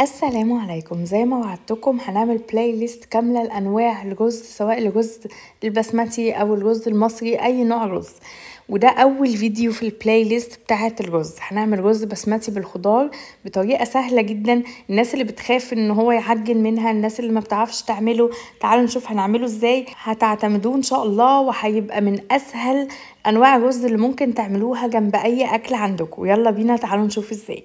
السلام عليكم زي ما وعدتكم هنعمل بلاي ليست كامله لانواع الرز سواء الرز البسمتي او الرز المصري اي نوع رز وده اول فيديو في البلاي ليست بتاعه الرز هنعمل رز بسمتي بالخضار بطريقه سهله جدا الناس اللي بتخاف ان هو يعجن منها الناس اللي ما بتعرفش تعمله تعالوا نشوف هنعمله ازاي هتعتمدوه ان شاء الله وهيبقى من اسهل انواع الرز اللي ممكن تعملوها جنب اي اكل عندكم يلا بينا تعالوا نشوف ازاي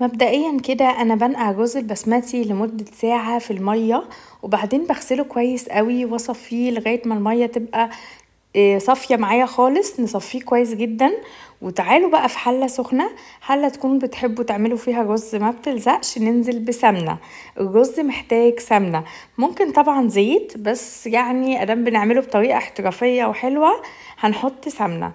مبدئيا كده انا بنقع جزء البسمتي لمدة ساعة في المية وبعدين بغسله كويس قوي واصفيه لغاية ما المية تبقى آه، صافية معايا خالص نصفيه كويس جدا وتعالوا بقى في حلة سخنة حلة تكونوا بتحبوا تعملوا فيها رز ما بتلزقش ننزل بسمنة الرز محتاج سمنة ممكن طبعا زيت بس يعني ادام بنعمله بطريقة احترافية وحلوة هنحط سمنة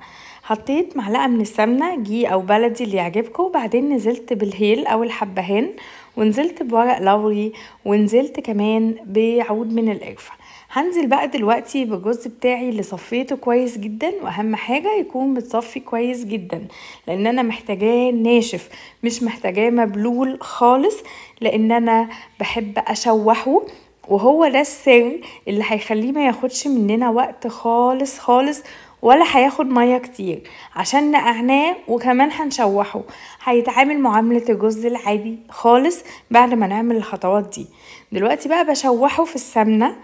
حطيت معلقة من السمنة جي أو بلدي اللي يعجبكم وبعدين نزلت بالهيل أو الحبهان ونزلت بورق لوري ونزلت كمان بعود من القرفة هنزل بقى دلوقتي بالجوز بتاعي اللي صفيته كويس جدا واهم حاجة يكون متصفي كويس جدا لان انا محتاجاه ناشف مش محتاجاه مبلول خالص لان انا بحب اشوحه وهو ده السر اللي هيخليه ما ياخدش مننا وقت خالص خالص ولا هياخد ميه كتير عشان نقعناه وكمان هنشوحه هيتعامل معاملة الجزء العادي خالص بعد ما نعمل الخطوات دي دلوقتي بقى بشوحه في السمنة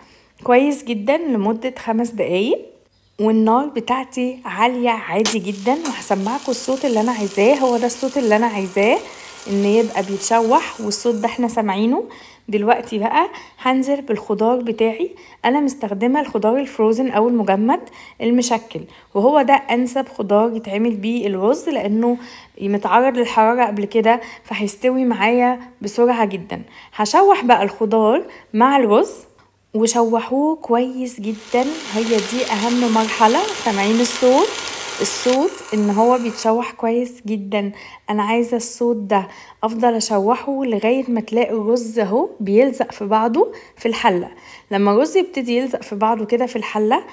كويس جدا لمدة خمس دقايق والنار بتاعتي عالية عادي جدا وهسمعكم الصوت اللي انا عايزاه هو ده الصوت اللي انا عايزاه ان يبقى بيتشوح والصوت ده احنا سامعينه دلوقتي بقى هنزل بالخضار بتاعي انا مستخدمه الخضار الفروزن او المجمد المشكل وهو ده انسب خضار يتعمل بيه الرز لانه متعرض للحراره قبل كده فهيستوي معايا بسرعه جدا هشوح بقى الخضار مع الرز وشوحوه كويس جدا هي دي اهم مرحله سامعين الصوت الصوت ان هو بيتشوح كويس جدا انا عايزه الصوت ده افضل اشوحه لغايه ما تلاقي الرز اهو بيلزق في بعضه في الحله لما الرز يبتدي يلزق في بعضه كده في الحله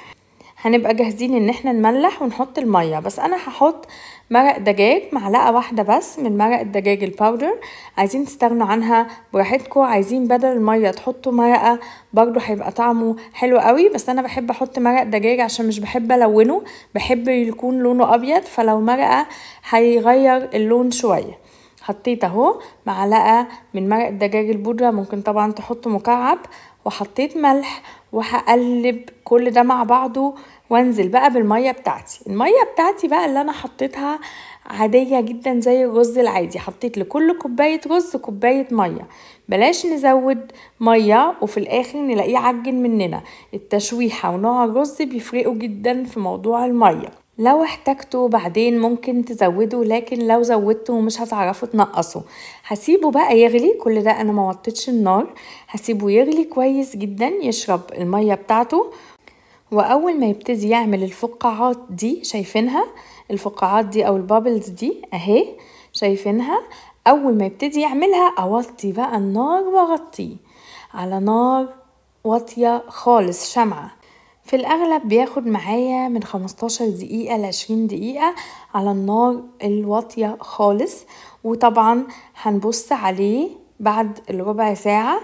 هنبقى جاهزين ان احنا نملح ونحط الميه بس انا هحط مرق دجاج معلقه واحده بس من مرق الدجاج الباودر عايزين تستغنوا عنها براحتكم عايزين بدل الميه تحطوا مرقه برضو هيبقى طعمه حلو قوي بس انا بحب احط مرق دجاج عشان مش بحب الونه بحب يكون لونه ابيض فلو مرقه هيغير اللون شويه حطيت اهو معلقة من مرق الدجاج البودرة ممكن طبعا تحط مكعب وحطيت ملح وهقلب كل ده مع بعضه وانزل بقى بالمية بتاعتي المية بتاعتي بقى اللي انا حطيتها عادية جدا زي الرز العادي حطيت لكل كوباية رز كوباية مية بلاش نزود مية وفي الاخر نلاقيه عجن مننا التشويحة ونوع الرز بيفرقوا جدا في موضوع المية لو احتجتوا بعدين ممكن تزوده لكن لو زودته مش هتعرفوا تنقصوا هسيبه بقى يغلي كل ده انا ما وطيتش النار هسيبه يغلي كويس جدا يشرب الميه بتاعته واول ما يبتدي يعمل الفقاعات دي شايفينها الفقاعات دي او البابلز دي اهي شايفينها اول ما يبتدي يعملها اوطي بقى النار واغطيه على نار واطيه خالص شمعه في الأغلب بياخد معايا من 15 دقيقة لعشرين دقيقة على النار الواطية خالص وطبعا هنبص عليه بعد الربع ساعة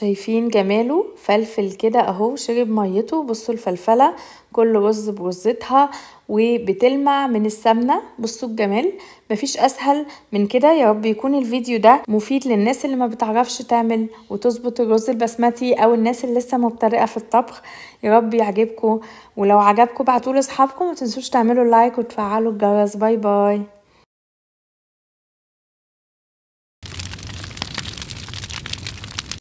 شايفين جماله فلفل كده اهو شرب ميته بصوا الفلفله كل رز برزتها وبتلمع من السمنه بصوا الجمال مفيش اسهل من كده يا رب يكون الفيديو ده مفيد للناس اللي ما بتعرفش تعمل وتظبط الرز البسمتي او الناس اللي لسه مبترقة في الطبخ يا رب يعجبكم ولو عجبكم ابعتوه لاصحابكم ما تنسوش تعملوا لايك وتفعلوا الجرس باي باي